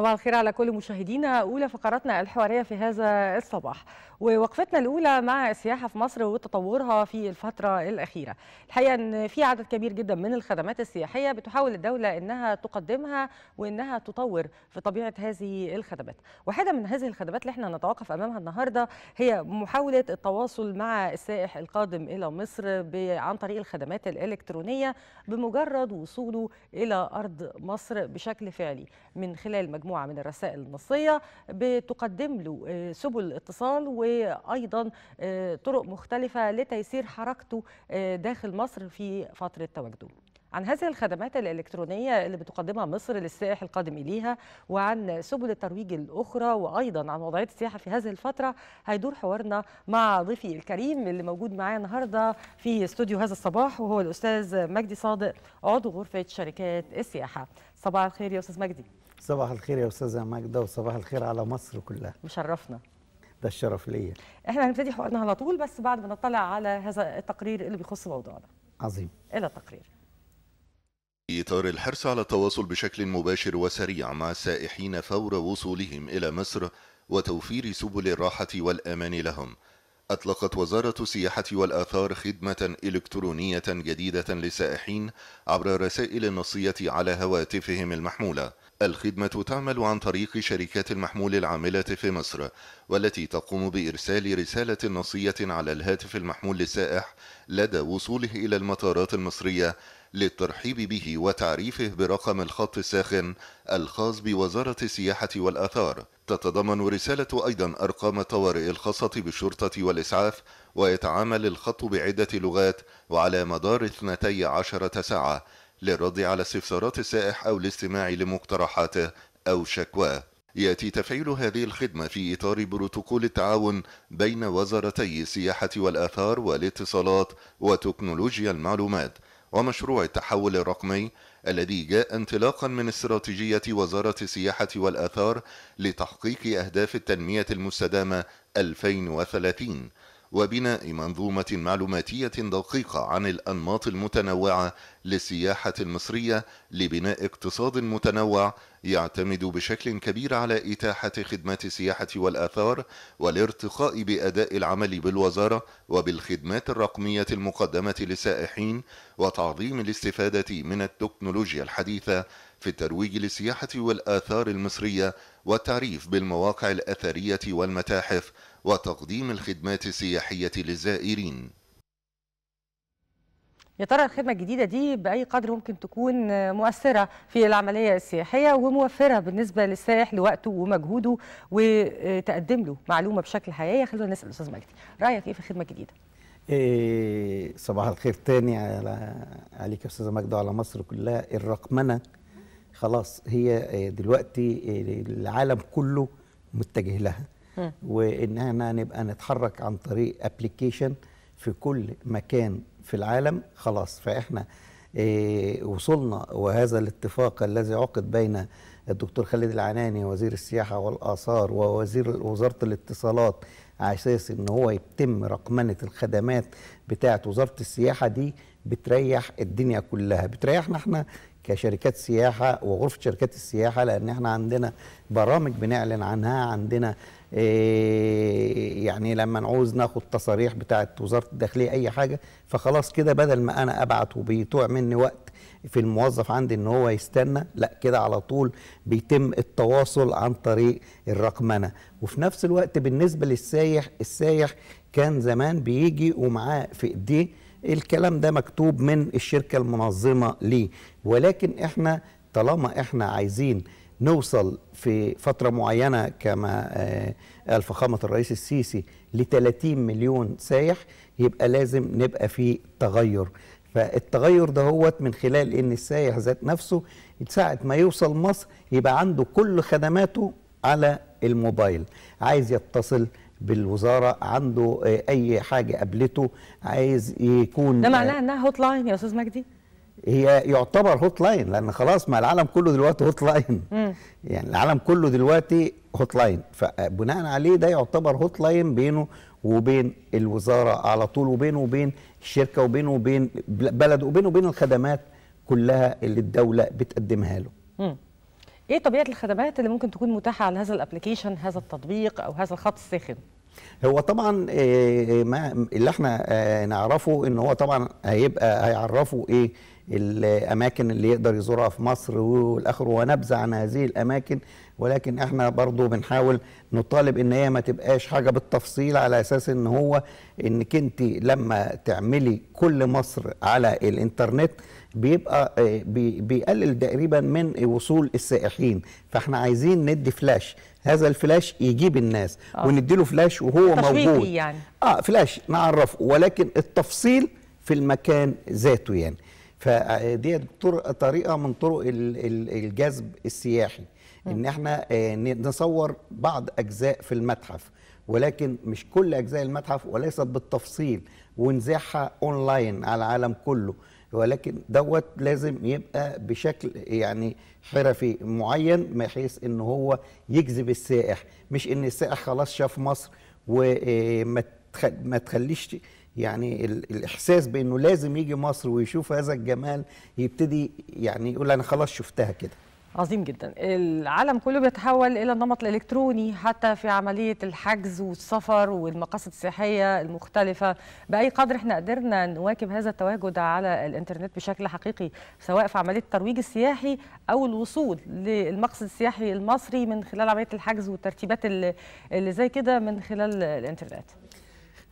صباح الخير على كل مشاهدينا أولى فقراتنا الحوارية في هذا الصباح ووقفتنا الأولى مع السياحة في مصر وتطورها في الفترة الأخيرة الحقيقة أن في عدد كبير جدا من الخدمات السياحية بتحاول الدولة أنها تقدمها وأنها تطور في طبيعة هذه الخدمات واحدة من هذه الخدمات اللي احنا نتوقف أمامها النهاردة هي محاولة التواصل مع السائح القادم إلى مصر عن طريق الخدمات الإلكترونية بمجرد وصوله إلى أرض مصر بشكل فعلي من خلال مجموعة من الرسائل النصية بتقدم له آه، سبل اتصال و وايضا آه، طرق مختلفه لتيسير حركته آه، داخل مصر في فتره تواجده عن هذه الخدمات الإلكترونية اللي بتقدمها مصر للسائح القادم إليها وعن سبل الترويج الأخرى وأيضا عن وضعية السياحة في هذه الفترة هيدور حوارنا مع ضيفي الكريم اللي موجود معايا النهاردة في استوديو هذا الصباح وهو الأستاذ مجدي صادق عضو غرفة شركات السياحة صباح الخير يا أستاذ مجدي صباح الخير يا أستاذة ماجدة وصباح الخير على مصر كلها مشرفنا ده الشرف ليا احنا هنبتدي حوارنا على طول بس بعد ما نطلع على هذا التقرير اللي بيخص موضوعنا عظيم الى التقرير في إطار الحرص على التواصل بشكل مباشر وسريع مع السائحين فور وصولهم إلى مصر وتوفير سبل الراحة والأمان لهم أطلقت وزارة السياحة والآثار خدمة إلكترونية جديدة للسائحين عبر رسائل نصية على هواتفهم المحمولة الخدمة تعمل عن طريق شركات المحمول العاملة في مصر والتي تقوم بإرسال رسالة نصية على الهاتف المحمول للسائح لدى وصوله إلى المطارات المصرية للترحيب به وتعريفه برقم الخط الساخن الخاص بوزارة السياحة والآثار تتضمن الرسالة أيضا أرقام الطوارئ الخاصة بالشرطة والإسعاف ويتعامل الخط بعدة لغات وعلى مدار 12 ساعة للرد على استفسارات السائح أو الاستماع لمقترحاته أو شكواه يأتي تفعيل هذه الخدمة في إطار بروتوكول التعاون بين وزارتي السياحة والآثار والاتصالات وتكنولوجيا المعلومات ومشروع التحول الرقمي الذي جاء انطلاقا من استراتيجية وزارة السياحة والآثار لتحقيق أهداف التنمية المستدامة 2030 وبناء منظومة معلوماتية دقيقة عن الأنماط المتنوعة للسياحة المصرية لبناء اقتصاد متنوع يعتمد بشكل كبير على إتاحة خدمات السياحة والآثار والارتقاء بأداء العمل بالوزارة وبالخدمات الرقمية المقدمة للسائحين وتعظيم الاستفادة من التكنولوجيا الحديثة في الترويج للسياحة والآثار المصرية والتعريف بالمواقع الأثرية والمتاحف وتقديم الخدمات السياحية للزائرين يا ترى الخدمة الجديدة دي بأي قدر ممكن تكون مؤثرة في العملية السياحية وموفرة بالنسبة للسائح لوقته ومجهوده وتقدم له معلومة بشكل حقيقي خلونا نسأل الأستاذ مجدي رأيك إيه في الخدمة الجديدة؟ إيه صباح الخير تاني على عليك يا أستاذة مجدي وعلى مصر كلها الرقمنة خلاص هي إيه، دلوقتي إيه، العالم كله متجه لها وان احنا نبقى نتحرك عن طريق ابلكيشن في كل مكان في العالم خلاص فاحنا إيه وصلنا وهذا الاتفاق الذي عقد بين الدكتور خالد العناني وزير السياحه والاثار ووزير وزاره الاتصالات على اساس ان هو يتم رقمنه الخدمات بتاعه وزاره السياحه دي بتريح الدنيا كلها بتريحنا احنا كشركات سياحه وغرفه شركات السياحه لان احنا عندنا برامج بنعلن عنها عندنا إيه، يعني لما نعوز ناخد تصاريح بتاعه وزاره الداخليه اي حاجه فخلاص كده بدل ما انا ابعت وبيتوع مني وقت في الموظف عندي ان هو يستنى لا كده على طول بيتم التواصل عن طريق الرقمنه وفي نفس الوقت بالنسبه للسايح السايح كان زمان بيجي ومعاه في ايديه الكلام ده مكتوب من الشركه المنظمه ليه ولكن احنا طالما احنا عايزين نوصل في فترة معينة كما قال آه، فخامة الرئيس السيسي ل 30 مليون سايح يبقى لازم نبقى في تغير فالتغير ده هو من خلال ان السايح ذات نفسه ساعة ما يوصل مصر يبقى عنده كل خدماته على الموبايل عايز يتصل بالوزاره عنده آه، اي حاجه قابلته عايز يكون ده معناه آه، انها هوت لاين يا استاذ مجدي هي يعتبر هوت لاين لان خلاص ما العالم كله دلوقتي هوت لاين يعني العالم كله دلوقتي هوت لاين فبناء عليه ده يعتبر هوت لاين بينه وبين الوزاره على طول وبينه وبين الشركه وبينه وبين بلده وبينه وبين الخدمات كلها اللي الدوله بتقدمها له. ايه طبيعه الخدمات اللي ممكن تكون متاحه على هذا الابلكيشن هذا التطبيق او هذا الخط الساخن؟ هو طبعا آه، ما اللي احنا آه، نعرفه ان هو طبعا هيبقى هيعرفه ايه الاماكن اللي يقدر يزورها في مصر والاخر ونبذه عن هذه الاماكن ولكن احنا برضو بنحاول نطالب ان هي ما تبقاش حاجه بالتفصيل على اساس ان هو انك انت لما تعملي كل مصر على الانترنت بيبقى آه، بيقلل تقريبا من وصول السائحين فاحنا عايزين ندي فلاش هذا الفلاش يجيب الناس آه. ونديله فلاش وهو موجود يعني. اه فلاش نعرفه ولكن التفصيل في المكان ذاته يعني فدي طريقه من طرق الجذب السياحي ان احنا آه، نصور بعض اجزاء في المتحف ولكن مش كل اجزاء المتحف وليست بالتفصيل ونزاعها اونلاين على العالم كله ولكن دوت لازم يبقى بشكل يعني حرفي معين بحيث ان هو يجذب السائح مش ان السائح خلاص شاف مصر وما آه، ما تخليش يعني الاحساس بانه لازم يجي مصر ويشوف هذا الجمال يبتدي يعني يقول انا خلاص شفتها كده عظيم جدا العالم كله بيتحول الى النمط الالكتروني حتى في عمليه الحجز والسفر والمقاصد السياحيه المختلفه باي قدر احنا قدرنا نواكب هذا التواجد على الانترنت بشكل حقيقي سواء في عمليه الترويج السياحي او الوصول للمقصد السياحي المصري من خلال عمليه الحجز والترتيبات اللي زي كده من خلال الانترنت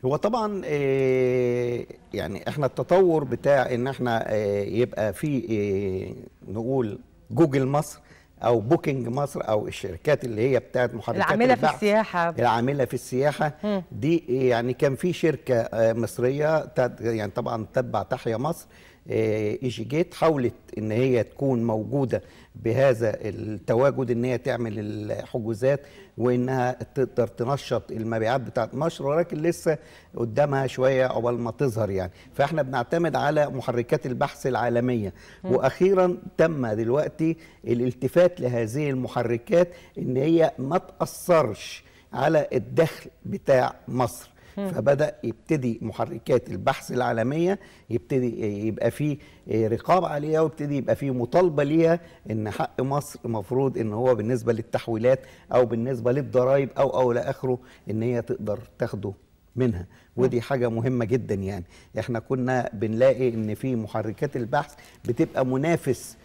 هو طبعا آه، يعني احنا التطور بتاع ان احنا آه، يبقى في آه، نقول جوجل مصر او بوكينج مصر او الشركات اللي هي بتاعت محركات العامله في السياحه العامله في السياحه دي يعني كان في شركه مصريه يعني طبعا تتبع تحيا مصر آه، ايجي جيت حاولت ان هي تكون موجوده بهذا التواجد ان هي تعمل الحجوزات وانها تقدر تنشط المبيعات بتاعه مصر ولكن لسه قدامها شويه عقبال ما تظهر يعني فاحنا بنعتمد على محركات البحث العالميه واخيرا تم دلوقتي الالتفات لهذه المحركات ان هي ما تاثرش على الدخل بتاع مصر فبدا يبتدي محركات البحث العالميه يبتدي يبقى فيه رقاب عليها ويبتدي يبقى فيه مطالبه ليها ان حق مصر المفروض ان هو بالنسبه للتحويلات او بالنسبه للضرائب او او الى اخره ان هي تقدر تاخده منها ودي حاجة مهمة جدا يعني احنا كنا بنلاقي ان في محركات البحث بتبقى منافس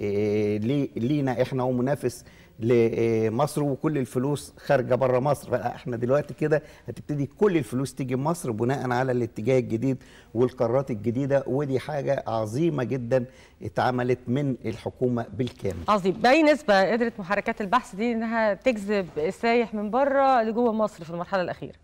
آه، لينا احنا ومنافس لمصر وكل الفلوس خارجه بره مصر فاحنا دلوقتي كده هتبتدي كل الفلوس تيجي مصر بناء على الاتجاه الجديد والقرارات الجديده ودي حاجه عظيمه جدا اتعملت من الحكومه بالكامل. عظيم باي نسبه قدرت محركات البحث دي انها تجذب السايح من بره لجوه مصر في المرحله الاخيره؟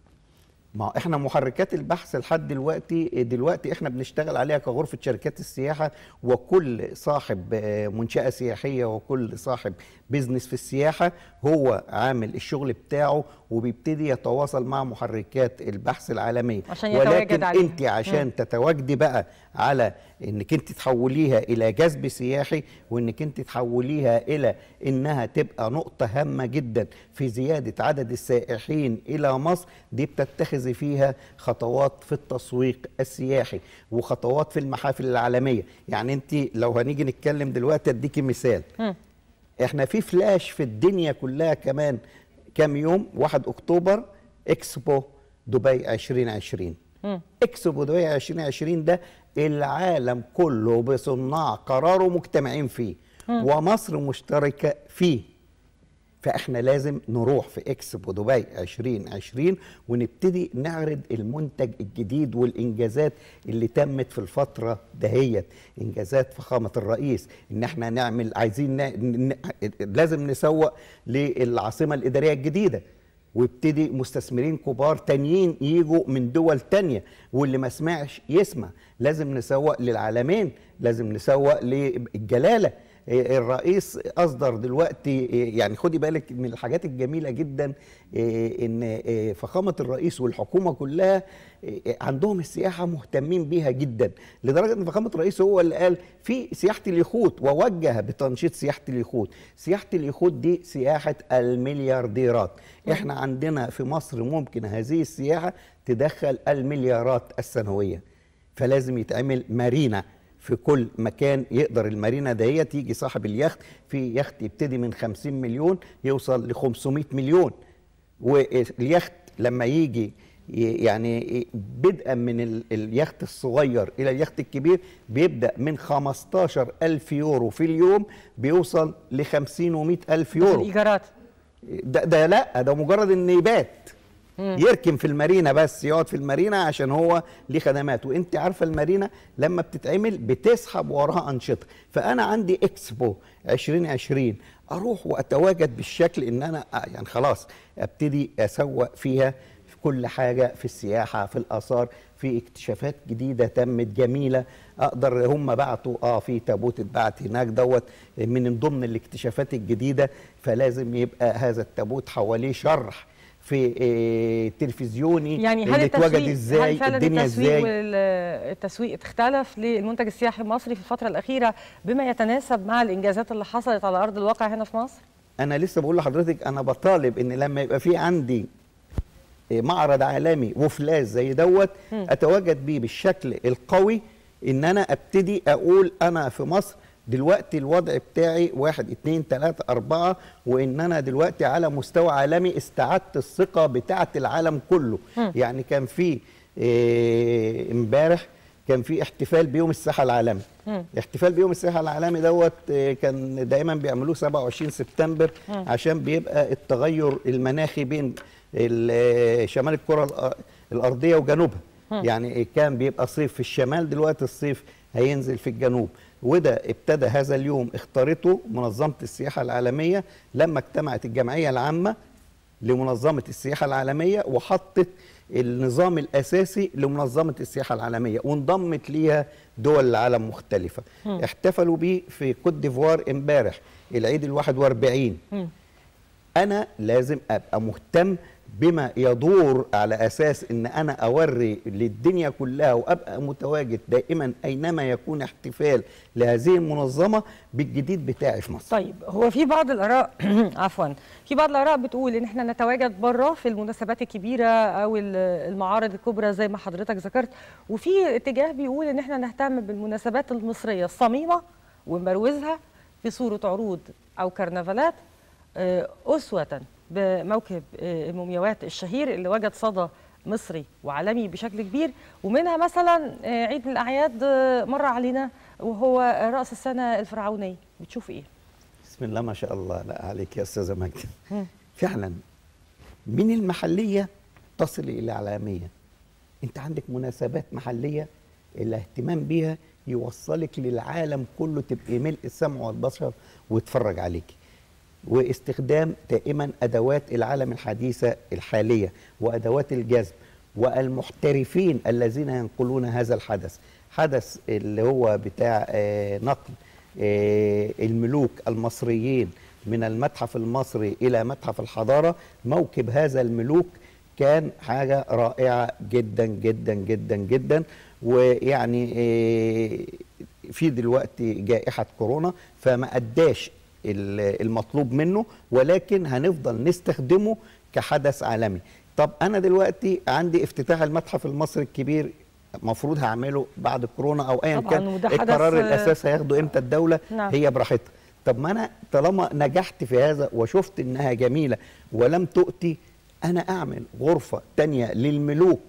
ما احنا محركات البحث لحد دلوقتي دلوقتي احنا بنشتغل عليها كغرفه شركات السياحه وكل صاحب آه، منشاه سياحيه وكل صاحب بيزنس في السياحه هو عامل الشغل بتاعه وبيبتدي يتواصل مع محركات البحث العالميه عشان ولكن عليها. انت عشان تتواجدي بقى على انك انت تحوليها الى جذب سياحي وانك انت تحوليها الى انها تبقى نقطه هامه جدا في زياده عدد السائحين الى مصر دي بتتخذي فيها خطوات في التسويق السياحي وخطوات في المحافل العالميه يعني انت لو هنيجي نتكلم دلوقتي اديكي مثال م. احنا في فلاش في الدنيا كلها كمان كام يوم 1 اكتوبر اكسبو دبي 2020 مم. اكسبو دبي 2020 ده العالم كله بصناع قراره مجتمعين فيه مم. ومصر مشتركه فيه فاحنا لازم نروح في اكسبو دبي 2020 ونبتدي نعرض المنتج الجديد والانجازات اللي تمت في الفتره دهيت انجازات فخامه الرئيس ان احنا نعمل عايزين ن... لازم نسوق للعاصمه الاداريه الجديده ويبتدي مستثمرين كبار تانيين يجوا من دول تانية واللي ما سمعش يسمع لازم نسوق للعالمين لازم نسوق للجلاله الرئيس اصدر دلوقتي يعني خدي بالك من الحاجات الجميله جدا ان فخامه الرئيس والحكومه كلها عندهم السياحه مهتمين بيها جدا لدرجه ان فخامه الرئيس هو اللي قال في سياحه اليخوت ووجه بتنشيط سياحه اليخوت سياحه اليخوت دي سياحه المليارديرات احنا عندنا في مصر ممكن هذه السياحه تدخل المليارات السنويه فلازم يتعمل مارينا في كل مكان يقدر المارينا دهيت يجي صاحب اليخت في يخت يبتدي من 50 مليون يوصل ل 500 مليون واليخت لما يجي يعني بدءا من اليخت الصغير الى اليخت الكبير بيبدا من 15 ألف يورو في اليوم بيوصل ل 50 و 100 ألف يورو الايجارات ده, ده لا ده مجرد النيبات يركن في المارينا بس يقعد في المارينا عشان هو ليه خدمات وانت عارفه المارينا لما بتتعمل بتسحب وراها انشطه فانا عندي اكسبو 2020 اروح واتواجد بالشكل ان انا يعني خلاص ابتدي اسوق فيها في كل حاجه في السياحه في الاثار في اكتشافات جديده تمت جميله اقدر هم بعتوا اه في تابوت اتبعت هناك دوت من ضمن الاكتشافات الجديده فلازم يبقى هذا التابوت حواليه شرح في آه، تلفزيوني يعني هل التسويق ازاي هل فعلا الدنيا التسويق ازاي التسويق اختلف للمنتج السياحي المصري في الفتره الاخيره بما يتناسب مع الانجازات اللي حصلت على ارض الواقع هنا في مصر انا لسه بقول لحضرتك انا بطالب ان لما يبقى في عندي آه، معرض عالمي وفلاز زي دوت اتواجد بيه بالشكل القوي ان انا ابتدي اقول انا في مصر دلوقتي الوضع بتاعي واحد اتنين تلاتة أربعة وإن أنا دلوقتي على مستوى عالمي استعدت الثقة بتاعة العالم كله م. يعني كان في آه، امبارح كان في احتفال بيوم الساحة العالمي م. احتفال بيوم الساحة العالمي دوت آه، كان دايما بيعملوه 27 سبتمبر م. عشان بيبقى التغير المناخي بين آه، شمال الكرة الأرضية وجنوبها يعني كان بيبقى صيف في الشمال دلوقتي الصيف هينزل في الجنوب وده ابتدى هذا اليوم اختارته منظمة السياحة العالمية لما اجتمعت الجمعية العامة لمنظمة السياحة العالمية وحطت النظام الأساسي لمنظمة السياحة العالمية وانضمت ليها دول العالم مختلفة م. احتفلوا بيه في كوت ديفوار امبارح العيد الواحد واربعين انا لازم ابقى مهتم بما يدور على اساس ان انا اوري للدنيا كلها وابقى متواجد دائما اينما يكون احتفال لهذه المنظمه بالجديد بتاعي في مصر. طيب هو في بعض الاراء عفوا في بعض الاراء بتقول ان احنا نتواجد بره في المناسبات الكبيره او المعارض الكبرى زي ما حضرتك ذكرت وفي اتجاه بيقول ان احنا نهتم بالمناسبات المصريه الصميمه ونبروزها في صوره عروض او كرنفالات آه، أسوة بموكب آه، المومياوات الشهير اللي وجد صدى مصري وعالمي بشكل كبير ومنها مثلا آه، عيد من الأعياد مر علينا وهو رأس السنة الفرعونية بتشوف إيه؟ بسم الله ما شاء الله لا عليك يا أستاذة مجد فعلا من المحلية تصل إلى العالمية أنت عندك مناسبات محلية الاهتمام بيها يوصلك للعالم كله تبقي ملء السمع والبصر ويتفرج عليكي واستخدام دائما ادوات العالم الحديثه الحاليه وادوات الجذب والمحترفين الذين ينقلون هذا الحدث حدث اللي هو بتاع آه، نقل آه، الملوك المصريين من المتحف المصري الى متحف الحضاره موكب هذا الملوك كان حاجه رائعه جدا جدا جدا جدا ويعني آه، في دلوقتي جائحه كورونا فما اداش المطلوب منه ولكن هنفضل نستخدمه كحدث عالمي طب انا دلوقتي عندي افتتاح المتحف المصري الكبير مفروض هعمله بعد كورونا او ايا كان القرار الاساس هياخده امتى الدوله نعم. هي براحتها طب ما انا طالما نجحت في هذا وشفت انها جميله ولم تؤتي انا اعمل غرفه تانية للملوك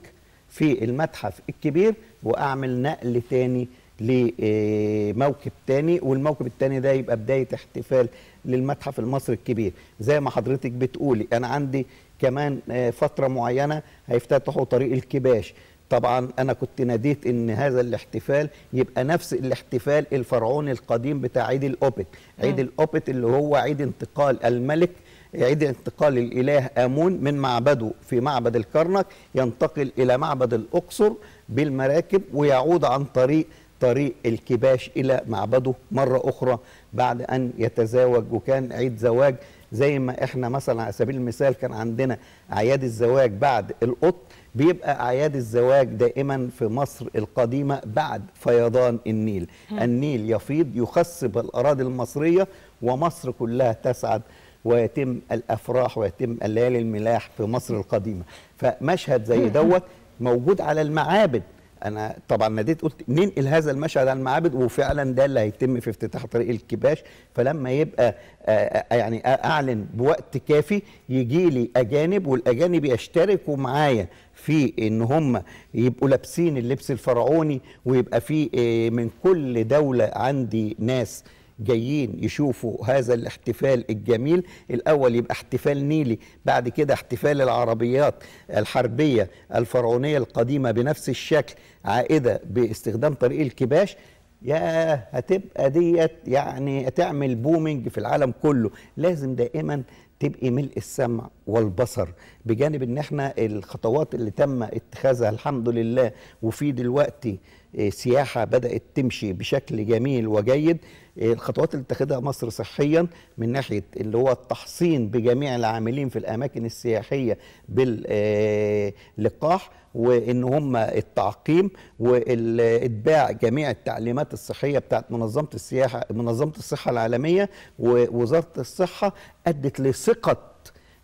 في المتحف الكبير واعمل نقل تاني لموكب تاني والموكب التاني ده يبقى بداية احتفال للمتحف المصري الكبير زي ما حضرتك بتقولي أنا عندي كمان آه، فترة معينة هيفتتحوا طريق الكباش طبعا انا كنت ناديت ان هذا الاحتفال يبقى نفس الاحتفال الفرعوني القديم بتاع عيد الاوبت عيد الاوبت اللي هو عيد انتقال الملك عيد انتقال الاله امون من معبده في معبد الكرنك ينتقل الى معبد الاقصر بالمراكب ويعود عن طريق طريق الكباش إلى معبده مرة أخرى بعد أن يتزاوج وكان عيد زواج زي ما احنا مثلا على سبيل المثال كان عندنا أعياد الزواج بعد القط بيبقى أعياد الزواج دائما في مصر القديمة بعد فيضان النيل النيل يفيض يخصب الأراضي المصرية ومصر كلها تسعد ويتم الأفراح ويتم الليالي الملاح في مصر القديمة فمشهد زي دوت موجود على المعابد انا طبعا ناديت قلت ننقل هذا المشهد عن المعابد وفعلا ده اللي هيتم في افتتاح طريق الكباش فلما يبقى آه، آه، آه، يعني اعلن بوقت كافي يجي لي اجانب والاجانب يشتركوا معايا في ان هم يبقوا لابسين اللبس الفرعوني ويبقى في من كل دوله عندي ناس جايين يشوفوا هذا الاحتفال الجميل الأول يبقى احتفال نيلي بعد كده احتفال العربيات الحربية الفرعونية القديمة بنفس الشكل عائدة باستخدام طريق الكباش يا هتبقى ديت يعني تعمل بومنج في العالم كله لازم دائما تبقي ملء السمع والبصر بجانب ان احنا الخطوات اللي تم اتخاذها الحمد لله وفي دلوقتي آه، سياحه بدات تمشي بشكل جميل وجيد آه، الخطوات اللي اتخذها مصر صحيا من ناحيه اللي هو التحصين بجميع العاملين في الاماكن السياحيه باللقاح آه، وان هم التعقيم واتباع جميع التعليمات الصحيه بتاعت منظمه السياحه منظمه الصحه العالميه ووزاره الصحه ادت لثقه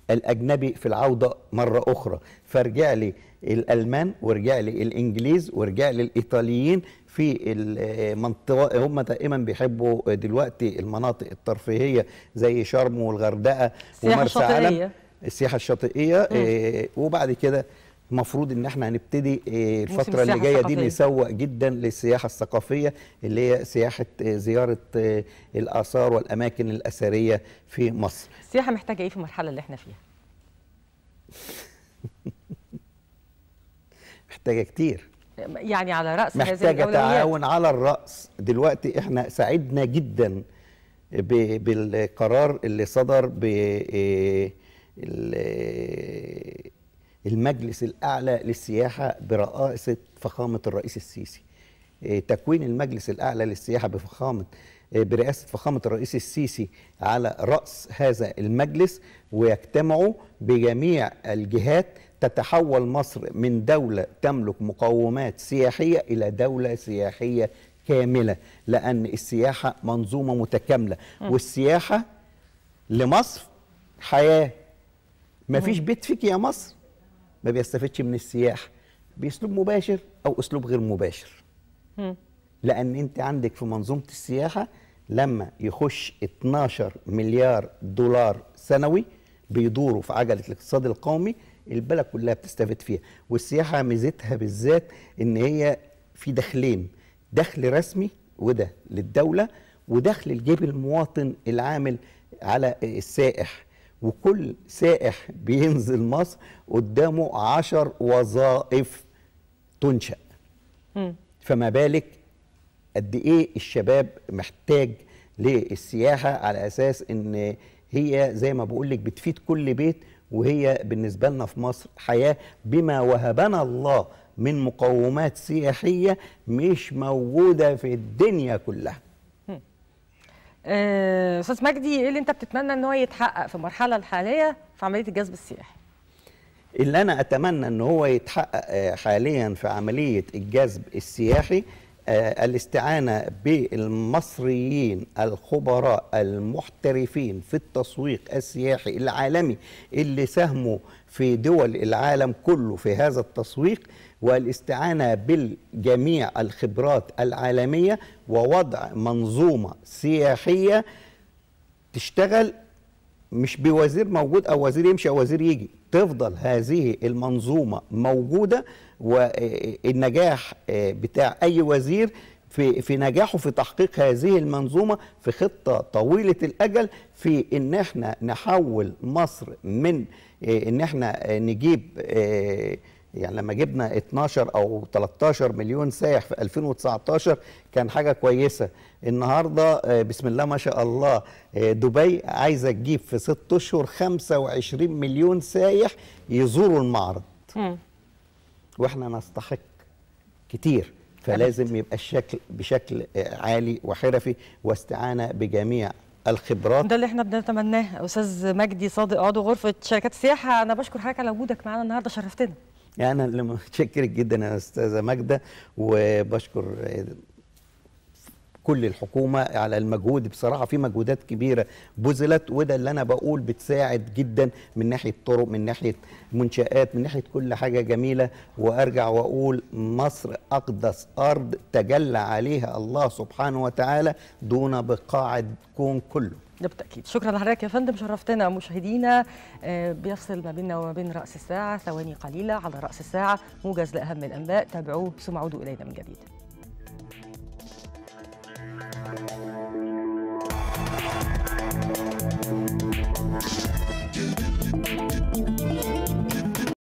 الاجنبي في العوده مره اخرى فرجع لي الالمان ورجع لي الانجليز ورجع لي الايطاليين في المنطقه هم دائما بيحبوا دلوقتي المناطق الترفيهيه زي شرم والغردقه ومرسى علم السياحه الشاطئيه آه، وبعد كده المفروض ان احنا هنبتدي آه، الفتره اللي جايه دي نسوق جدا للسياحه الثقافيه اللي هي سياحه آه، زياره آه، الاثار والاماكن الاثريه في مصر السياحه محتاجه ايه في المرحله اللي احنا فيها محتاجه كتير يعني على راس محتاجه تعاون على الراس دلوقتي احنا سعدنا جدا بالقرار اللي صدر ب المجلس الأعلى للسياحة برئاسة فخامة الرئيس السيسي آه، تكوين المجلس الأعلى للسياحة بفخامة آه، برئاسة فخامة الرئيس السيسي على رأس هذا المجلس ويجتمعوا بجميع الجهات تتحول مصر من دولة تملك مقومات سياحية إلى دولة سياحية كاملة لأن السياحة منظومة متكاملة والسياحة لمصر حياة ما فيش بيت فيك يا مصر ما بيستفدش من السياح باسلوب مباشر او اسلوب غير مباشر لان انت عندك في منظومه السياحه لما يخش 12 مليار دولار سنوي بيدوروا في عجله الاقتصاد القومي البلد كلها بتستفيد فيها والسياحه ميزتها بالذات ان هي في دخلين دخل رسمي وده للدوله ودخل الجيب المواطن العامل على السائح وكل سائح بينزل مصر قدامه عشر وظائف تنشأ فما بالك قد ايه الشباب محتاج للسياحه على اساس ان هي زي ما بقول لك بتفيد كل بيت وهي بالنسبه لنا في مصر حياه بما وهبنا الله من مقومات سياحيه مش موجوده في الدنيا كلها آه، استاذ مجدي ايه اللي انت بتتمنى ان هو يتحقق في المرحله الحاليه في عمليه الجذب السياحي اللي انا اتمنى ان هو يتحقق آه، حاليا في عمليه الجذب السياحي آه، الاستعانه بالمصريين الخبراء المحترفين في التسويق السياحي العالمي اللي ساهموا في دول العالم كله في هذا التسويق والاستعانة بالجميع الخبرات العالمية ووضع منظومة سياحية تشتغل مش بوزير موجود او وزير يمشي او وزير يجي تفضل هذه المنظومه موجوده والنجاح آه، بتاع اي وزير في في نجاحه في تحقيق هذه المنظومه في خطه طويله الاجل في ان احنا نحول مصر من آه، ان احنا نجيب آه، يعني لما جبنا 12 او 13 مليون سائح في 2019 كان حاجه كويسه النهارده آه، بسم الله ما شاء الله آه، دبي عايزه تجيب في 6 اشهر 25 مليون سائح يزوروا المعرض واحنا نستحق كتير فلازم يبقى الشكل بشكل آه، عالي وحرفي واستعانه بجميع الخبرات ده اللي احنا بنتمناه استاذ مجدي صادق عضو غرفه شركات السياحه انا بشكر حضرتك على وجودك معانا النهارده شرفتنا يعني انا متشكرك جدا يا استاذه ماجده وبشكر كل الحكومه على المجهود بصراحه في مجهودات كبيره بذلت وده اللي انا بقول بتساعد جدا من ناحيه طرق من ناحيه منشات من ناحيه كل حاجه جميله وارجع واقول مصر اقدس ارض تجلى عليها الله سبحانه وتعالى دون بقاع الكون كله ده بالتاكيد شكرا لحضرتك يا فندم شرفتنا مشاهدينا آه، بيفصل ما بيننا وما بين راس الساعه ثواني قليله على راس الساعه موجز لاهم الانباء تابعوه ثم عودوا الينا من جديد Thank you.